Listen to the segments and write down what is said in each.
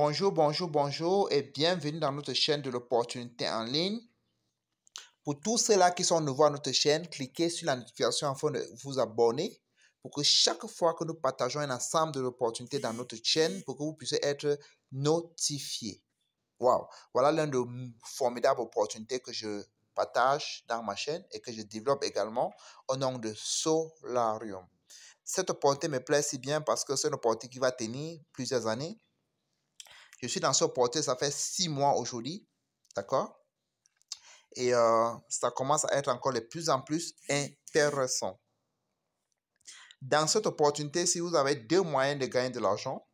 Bonjour, bonjour, bonjour et bienvenue dans notre chaîne de l'opportunité en ligne. Pour tous ceux-là qui sont nouveaux à notre chaîne, cliquez sur la notification afin de vous abonner pour que chaque fois que nous partageons un ensemble de l'opportunité dans notre chaîne, pour que vous puissiez être notifié. Wow! Voilà l'un des formidables opportunités que je partage dans ma chaîne et que je développe également au nom de Solarium. Cette opportunité me plaît si bien parce que c'est une opportunité qui va tenir plusieurs années je suis dans ce portail, ça fait six mois aujourd'hui, d'accord Et euh, ça commence à être encore de plus en plus intéressant. Dans cette opportunité, si vous avez deux moyens de gagner de l'argent,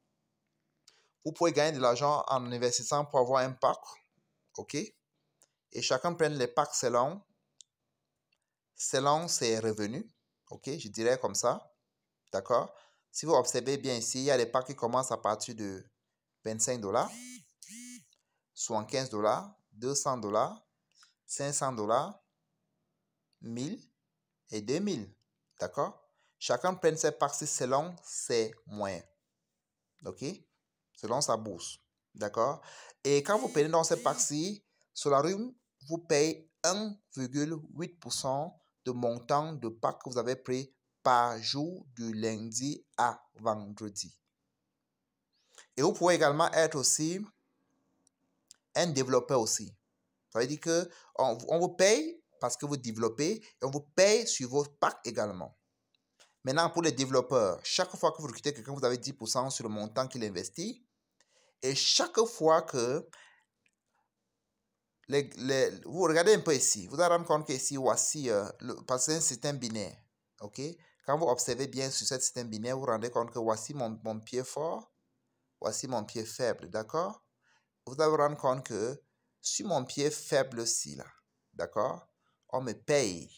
vous pouvez gagner de l'argent en investissant pour avoir un pack, ok Et chacun prend les packs selon, selon ses revenus, ok Je dirais comme ça, d'accord si vous observez bien ici, il y a des packs qui commencent à partir de 25 dollars, 75 dollars, 200 dollars, 500 dollars, 1000 et 2000. D'accord Chacun prend ses partie selon ses moyens. OK Selon sa bourse. D'accord Et quand vous payez dans ces la Solarium vous paye 1,8% de montant de pack que vous avez pris par jour du lundi à vendredi. Et vous pouvez également être aussi un développeur aussi. Ça veut dire que on, vous paye parce que vous développez et on vous paye sur vos packs également. Maintenant, pour les développeurs, chaque fois que vous recrutez quelqu'un, vous avez 10% sur le montant qu'il investit. Et chaque fois que les, vous regardez un peu ici, vous allez rendre compte qu'ici, voici, euh, le, parce c'est un système binaire. ok Quand vous observez bien sur ce système binaire, vous vous rendez compte que voici mon, mon pied fort, voici mon pied faible, d'accord Vous allez vous rendre compte que sur mon pied faible-ci, là, d'accord On me paye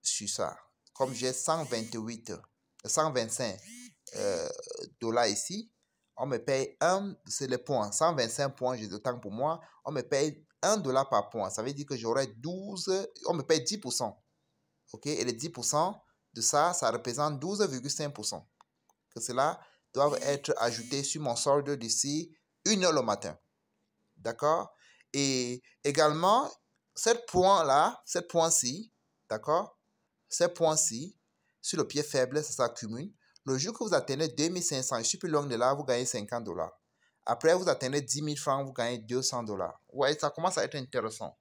sur ça. Comme j'ai 128, 125 euh, dollars ici, on me paye un, c'est le point, 125 points, j'ai de temps pour moi, on me paye 1 dollar par point. Ça veut dire que j'aurai 12, on me paye 10%. OK Et les 10% de ça, ça représente 12,5%. Que cela doivent être ajoutés sur mon solde d'ici 1 heure le matin. D'accord Et également, cette point-là, cette point-ci, d'accord Ce point ci sur le pied faible, ça s'accumule. Le jour que vous atteignez 2500, je suis plus loin de là, vous gagnez 50 dollars. Après, vous atteignez 10 000 francs, vous gagnez 200 dollars. Ouais, ça commence à être intéressant.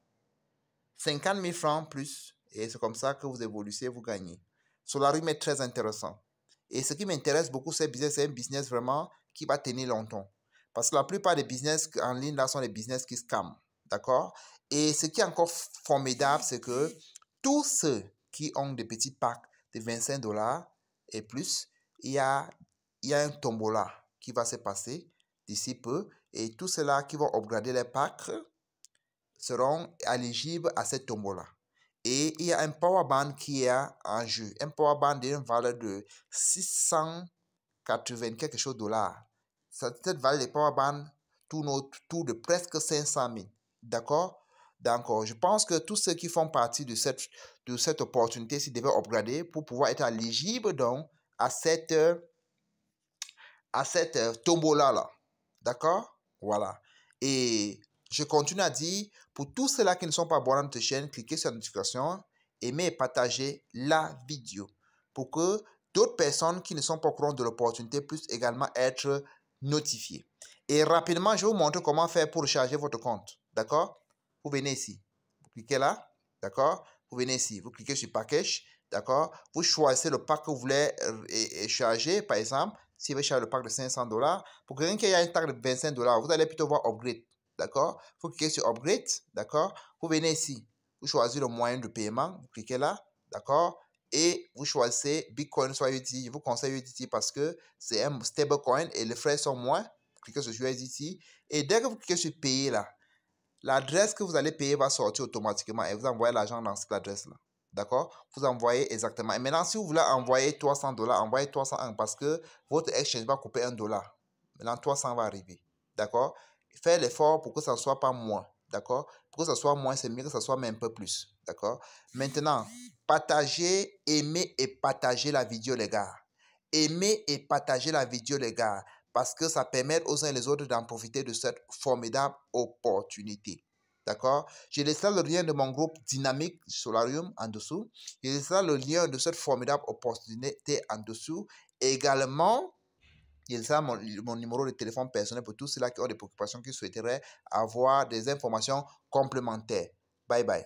50 000 francs plus, et c'est comme ça que vous évoluez, vous gagnez. Solarium est très intéressant. Et ce qui m'intéresse beaucoup, c'est business, c'est un business vraiment qui va tenir longtemps. Parce que la plupart des business en ligne, là, sont des business qui scam, D'accord Et ce qui est encore formidable, c'est que tous ceux qui ont des petits packs de 25 dollars et plus, il y a, il y a un tombola qui va se passer d'ici peu. Et tous ceux-là qui vont upgrader les packs seront éligibles à cette tombola. Et il y a un powerband qui est en jeu. Un powerband d'une valeur de 680 quelque chose de dollars. Cette valeur des tout tourne autour de presque 500 000. D'accord D'accord. Euh, je pense que tous ceux qui font partie de cette, de cette opportunité, s'ils devaient upgrader pour pouvoir être éligibles donc à cette, à cette euh, tombola là. D'accord Voilà. Et je continue à dire, pour tous ceux-là qui ne sont pas abonnés à notre chaîne, cliquez sur la notification, aimez et partagez la vidéo pour que d'autres personnes qui ne sont pas au courant de l'opportunité puissent également être notifiées. Et rapidement, je vais vous montrer comment faire pour charger votre compte. D'accord Vous venez ici. Vous cliquez là. D'accord Vous venez ici. Vous cliquez sur Package. D'accord Vous choisissez le pack que vous voulez euh, charger, par exemple si vous chargez le pack de 500 dollars, pour quelqu'un qui a un pack de 25 dollars, vous allez plutôt voir upgrade. D'accord Vous cliquez sur Upgrade. D'accord Vous venez ici. Vous choisissez le moyen de paiement. Vous cliquez là. D'accord et vous choisissez Bitcoin soit UDT. Je vous conseille UDT parce que c'est un stablecoin et les frais sont moins. Vous cliquez sur ici Et dès que vous cliquez sur payer là, l'adresse que vous allez payer va sortir automatiquement et vous envoyez l'argent dans cette adresse-là. D'accord Vous envoyez exactement. Et maintenant, si vous voulez envoyer 300 dollars, envoyez 301 parce que votre exchange va couper 1 dollar. Maintenant, 300 va arriver. D'accord faire l'effort pour que ça ne soit pas moins, d'accord Pour que ça soit moins, c'est mieux que ça soit même un peu plus, d'accord Maintenant, partagez, aimez et partagez la vidéo, les gars. Aimez et partagez la vidéo, les gars, parce que ça permet aux uns et les autres d'en profiter de cette formidable opportunité. D'accord Je laisserai le lien de mon groupe Dynamique Solarium en dessous. Je laisserai le lien de cette formidable opportunité en dessous. Également, il sera mon, mon, numéro de téléphone personnel pour tous ceux qui ont des préoccupations, qui souhaiteraient avoir des informations complémentaires. Bye bye.